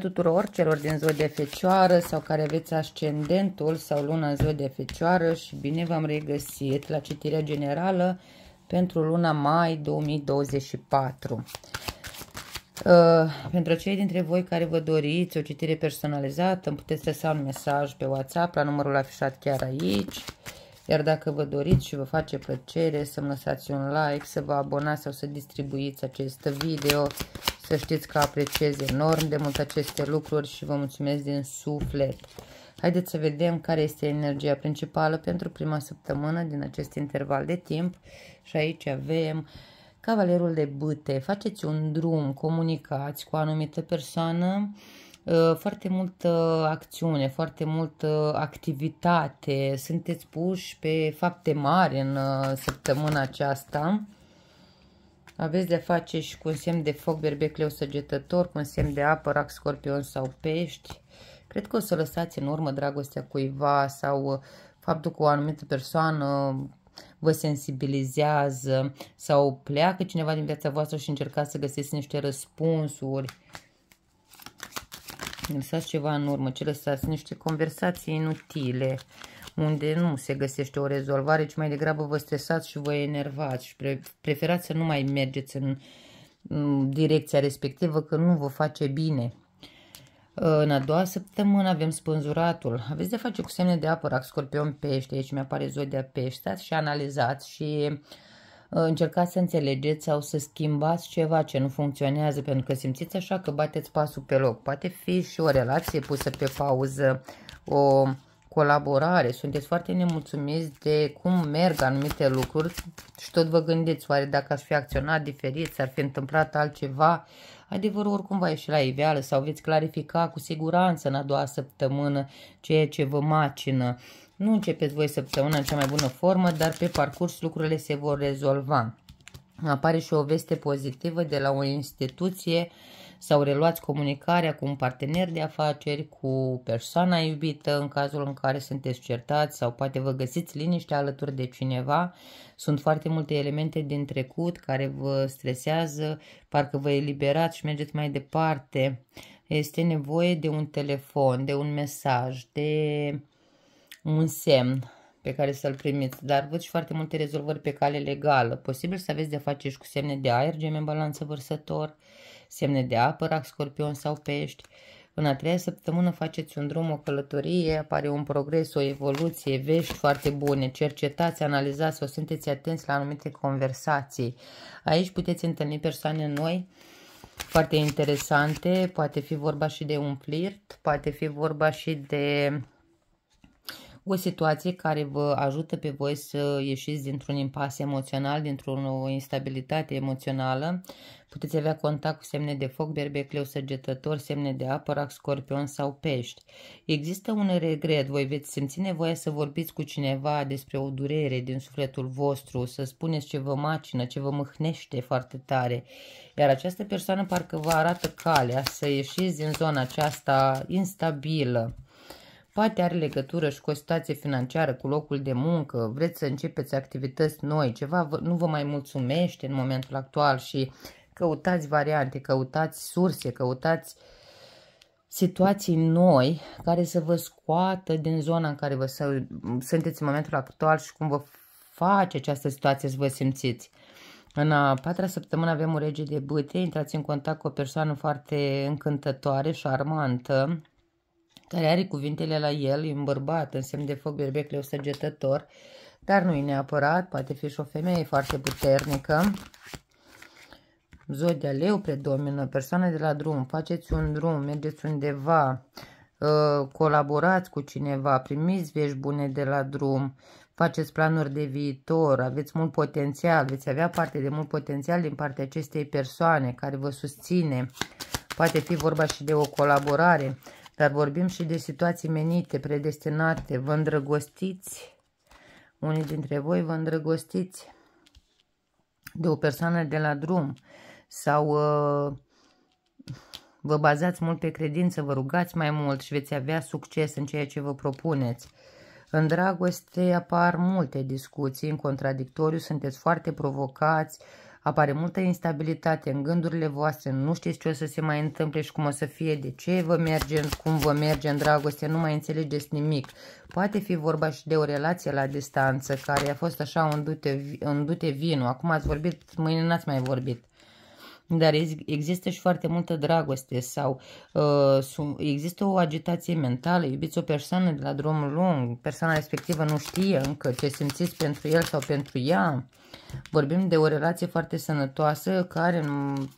tuturor celor din zodia Fecioară sau care aveți ascendentul sau luna în zodia Fecioară și bine v-am regăsit la citirea generală pentru luna mai 2024. Uh, pentru cei dintre voi care vă doriți o citire personalizată, îmi puteți lăsa un mesaj pe WhatsApp la numărul afișat chiar aici. Iar dacă vă doriți și vă face plăcere să-mi lăsați un like, să vă abonați sau să distribuiți acest video, să știți că apreciez enorm de mult aceste lucruri și vă mulțumesc din suflet. Haideți să vedem care este energia principală pentru prima săptămână din acest interval de timp și aici avem cavalerul de bâte. Faceți un drum, comunicați cu o anumită persoană, Uh, foarte multă acțiune, foarte multă activitate, sunteți puși pe fapte mari în uh, săptămâna aceasta. Aveți de-a face și cu un semn de foc, berbecleu săgetător, cu un semn de apă, rac, scorpion sau pești. Cred că o să lăsați în urmă dragostea cuiva sau uh, faptul că o anumită persoană vă sensibilizează sau pleacă cineva din viața voastră și încercați să găsiți niște răspunsuri lăsați ceva în urmă, ce lăsați, niște conversații inutile, unde nu se găsește o rezolvare, ci mai degrabă vă stresați și vă enervați și pre preferați să nu mai mergeți în, în direcția respectivă, că nu vă face bine. Ă, în a doua săptămână avem spânzuratul. Aveți de face cu semne de apă, rac, scorpion, pește, aici mi apare zodia pește. Stați și analizați și uh, Uh, încercați să înțelegeți sau să schimbați ceva ce nu funcționează pentru că simțiți așa că bateți pasul pe loc. Poate fi și o relație pusă pe pauză, o colaborare, sunteți foarte nemulțumiți de cum merg anumite lucruri și tot vă gândiți, oare dacă aș fi acționat diferit, s-ar fi întâmplat altceva, adevărul oricum va ieși la iveală sau veți clarifica cu siguranță în a doua săptămână ceea ce vă macină. Nu începeți voi săptămâna în cea mai bună formă, dar pe parcurs lucrurile se vor rezolva. Apare și o veste pozitivă de la o instituție sau reluați comunicarea cu un partener de afaceri, cu persoana iubită în cazul în care sunteți certați sau poate vă găsiți liniște alături de cineva. Sunt foarte multe elemente din trecut care vă stresează, parcă vă eliberați și mergeți mai departe. Este nevoie de un telefon, de un mesaj, de un semn pe care să-l primiți, dar văd și foarte multe rezolvări pe cale legală. Posibil să aveți de-a face și cu semne de aer, gemen balanță vărsător, semne de apă, rac, scorpion sau pești. În a treia săptămână faceți un drum, o călătorie, apare un progres, o evoluție, vești foarte bune, cercetați, analizați, o sunteți atenți la anumite conversații. Aici puteți întâlni persoane noi, foarte interesante, poate fi vorba și de un flirt, poate fi vorba și de o situație care vă ajută pe voi să ieșiți dintr-un impas emoțional, dintr-o instabilitate emoțională. Puteți avea contact cu semne de foc, berbecleu, săgetător, semne de apă, rac, scorpion sau pești. Există un regret, voi veți simți nevoia să vorbiți cu cineva despre o durere din sufletul vostru, să spuneți ce vă macină, ce vă mâhnește foarte tare. Iar această persoană parcă vă arată calea să ieșiți din zona aceasta instabilă poate are legătură și cu o situație financiară, cu locul de muncă, vreți să începeți activități noi, ceva vă, nu vă mai mulțumește în momentul actual și căutați variante, căutați surse, căutați situații noi care să vă scoată din zona în care vă să, sunteți în momentul actual și cum vă face această situație să vă simțiți. În a patra săptămână avem un rege de bâte, intrați în contact cu o persoană foarte încântătoare, șarmantă, care are cuvintele la el, e un bărbat, în semn de foc, berbec, săgetător, dar nu e neapărat, poate fi și o femeie foarte puternică. Zodia leu predomină, persoane de la drum, faceți un drum, mergeți undeva, ă, colaborați cu cineva, primiți vești bune de la drum, faceți planuri de viitor, aveți mult potențial, veți avea parte de mult potențial din partea acestei persoane care vă susține. Poate fi vorba și de o colaborare. Dar vorbim și de situații menite, predestinate, vă îndrăgostiți. Unii dintre voi vă îndrăgostiți de o persoană de la drum sau uh, vă bazați mult pe credință, vă rugați mai mult și veți avea succes în ceea ce vă propuneți. În dragoste apar multe discuții, în contradictoriu sunteți foarte provocați, uh, apare multă instabilitate în gândurile voastre, nu știți ce o să se mai întâmple și cum o să fie, de ce vă merge, cum vă merge în dragoste, nu mai înțelegeți nimic. Poate fi vorba și de o relație la distanță care a fost așa un dute, dute vinu, acum ați vorbit, mâine n-ați mai vorbit dar există și foarte multă dragoste sau uh, există o agitație mentală, iubiți o persoană de la drum lung, persoana respectivă nu știe încă ce simțiți pentru el sau pentru ea, Vorbim de o relație foarte sănătoasă care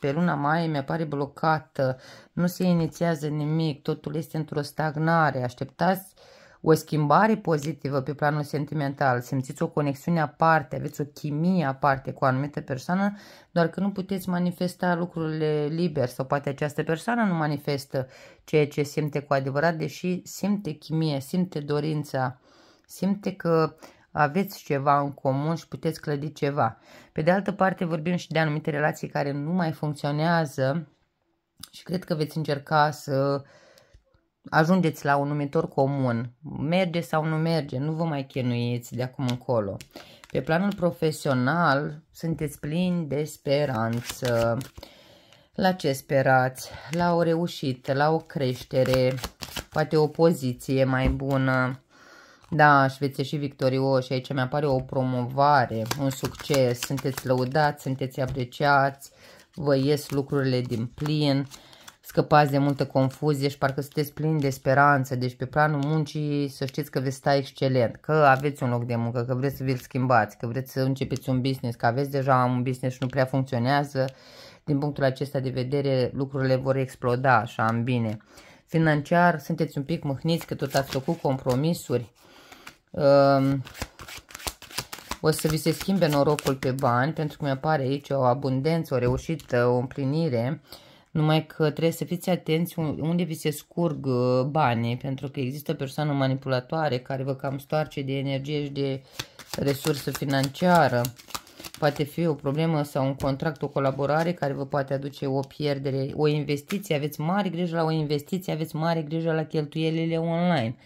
pe luna mai mi apare blocată, nu se inițiază nimic, totul este într-o stagnare. Așteptați o schimbare pozitivă pe planul sentimental, simțiți o conexiune aparte, aveți o chimie aparte cu o anumită persoană, doar că nu puteți manifesta lucrurile liber sau poate această persoană nu manifestă ceea ce simte cu adevărat, deși simte chimie, simte dorința, simte că uh, aveți ceva în comun și puteți clădi ceva. Pe de altă parte vorbim și de anumite relații care nu mai funcționează și cred că veți încerca să ajungeți la un numitor comun. Merge sau nu merge, nu vă mai chinuiți de acum încolo. Pe planul profesional sunteți plini de speranță. La ce sperați? La o reușită, la o creștere, poate o poziție mai bună da, și veți și victorioși. Aici mi-apare o promovare, un succes. Sunteți lăudați, sunteți apreciați, vă ies lucrurile din plin scăpați de multă confuzie și parcă sunteți plini de speranță. Deci pe planul muncii să știți că veți sta excelent, că aveți un loc de muncă, că vreți să vi-l schimbați, că vreți să începeți un business, că aveți deja un business și nu prea funcționează. Din punctul acesta de vedere lucrurile vor exploda așa în bine. Financiar sunteți un pic mâhniți că tot ați făcut compromisuri Ehm, o să vi se schimbe norocul pe bani, pentru că mi-apare aici o abundență, o reușită, o împlinire, numai că trebuie să fiți atenți unde vi se scurg uh, banii, pentru că există persoană manipulatoare care vă cam stoarce de energie și de resursă financiară. Poate fi o problemă sau un contract, o colaborare care vă poate aduce o pierdere, o investiție, aveți mare grijă la o investiție, aveți mare grijă la cheltuielile online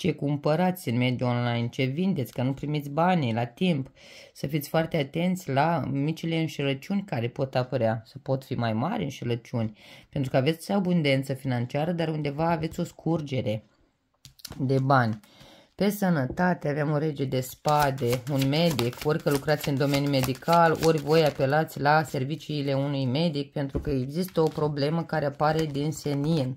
ce cumpărați în mediul online, ce vindeți, că nu primiți banii la timp, să fiți foarte atenți la micile înșelăciuni care pot apărea, să pot fi mai mari înșelăciuni, pentru că aveți abundență financiară, dar undeva aveți o scurgere de bani. Pe sănătate avem o rege de spade, un medic, ori că lucrați în domeniul medical, ori voi apelați la serviciile unui medic pentru că există o problemă care apare din senin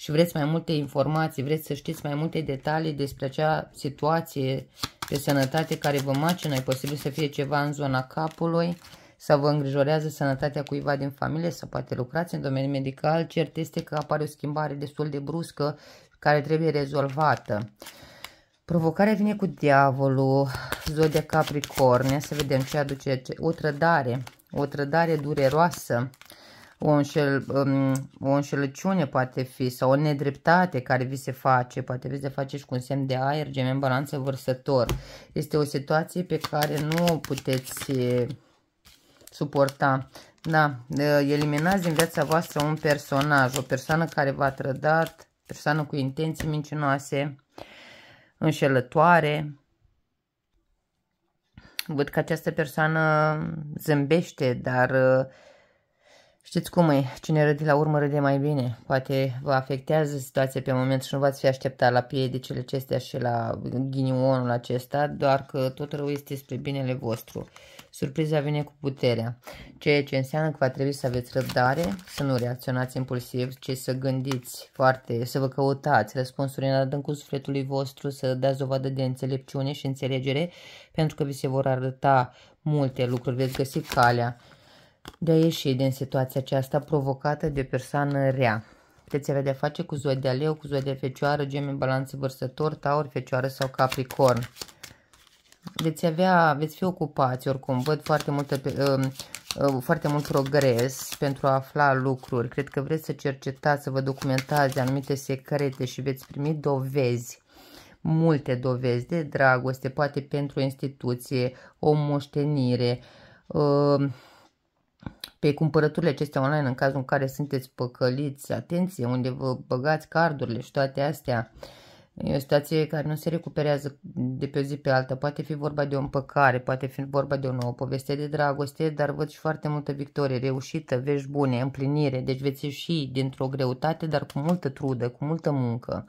și vreți mai multe informații, vreți să știți mai multe detalii despre acea situație de sănătate care vă macină, e posibil să fie ceva în zona capului, sau vă îngrijorează sănătatea cuiva din familie sau poate lucrați în domeniul medical, cert este că apare o schimbare destul de bruscă care trebuie rezolvată. Provocarea vine cu diavolul, zodia Capricorn, să vedem ce aduce, o trădare, o trădare dureroasă, o, înșel, um, o înșelăciune poate fi sau o nedreptate care vi se face, poate vi se face și cu un semn de aer, balanță, vărsător. Este o situație pe care nu o puteți suporta. Da, eliminați din viața voastră un personaj, o persoană care v-a trădat, persoană cu intenții mincinoase, înșelătoare. Văd că această persoană zâmbește, dar uh, Știți cum e, cine râde la urmă râde mai bine. Poate vă afectează situația pe moment și nu v-ați fi așteptat la piedicele acestea și la ghinionul acesta, doar că tot rău este spre binele vostru. Surpriza vine cu puterea, ceea ce înseamnă că va trebui să aveți răbdare, să nu reacționați impulsiv, ci să gândiți foarte, să vă căutați răspunsuri în adâncul sufletului vostru, să dați dovadă de înțelepciune și înțelegere, pentru că vi se vor arăta multe lucruri, veți găsi calea de a ieși din situația aceasta provocată de persoană rea. Puteți avea de-a face cu zodia de aleu, cu zoa de fecioară, gemeni, balanță, vârstător, taur, fecioară sau capricorn. Veți, avea, veți fi ocupați oricum, văd foarte, multă, ă, foarte mult progres pentru a afla lucruri. Cred că vreți să cercetați, să vă documentați anumite secrete și veți primi dovezi multe dovezi de dragoste, poate pentru o instituție, o moștenire, uh, pe cumpărăturile acestea online, în cazul în care sunteți păcăliți, atenție, unde vă băgați cardurile și toate astea, e o situație care nu se recuperează de pe o zi pe alta. Poate fi vorba de o împăcare, poate fi vorba de o nouă poveste de dragoste, dar văd și foarte multă victorie, reușită, vești bune, împlinire. Deci veți ieși dintr-o greutate, dar cu multă trudă, cu multă muncă.